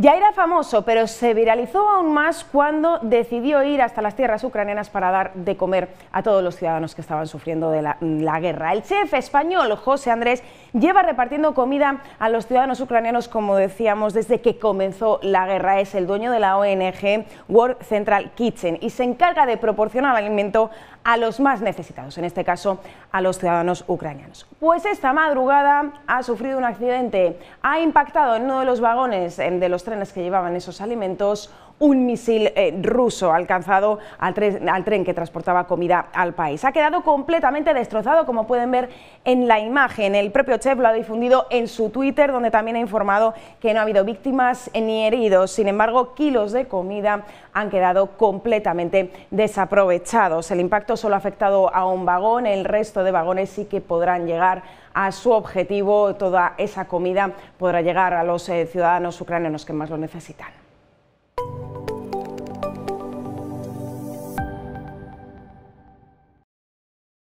Ya era famoso, pero se viralizó aún más cuando decidió ir hasta las tierras ucranianas para dar de comer a todos los ciudadanos que estaban sufriendo de la, guerra. El chef español José Andrés lleva repartiendo comida a los ciudadanos ucranianos, como decíamos, desde que comenzó la guerra. Es el dueño de la ONG World Central Kitchen y se encarga de proporcionar alimento a los más necesitados, en este caso a los ciudadanos ucranianos. Pues esta madrugada ha sufrido un accidente, ha impactado en uno de los vagones de los en las que llevaban esos alimentos un misil eh, ruso alcanzado al, al, tren que transportaba comida al país. Ha quedado completamente destrozado, como pueden ver en la imagen. El propio chef lo ha difundido en su Twitter, donde también ha informado que no ha habido víctimas ni heridos. Sin embargo, kilos de comida han quedado completamente desaprovechados. El impacto solo ha afectado a un vagón, el resto de vagones sí que podrán llegar a su objetivo. Toda esa comida podrá llegar a los eh, ciudadanos ucranianos que más lo necesitan.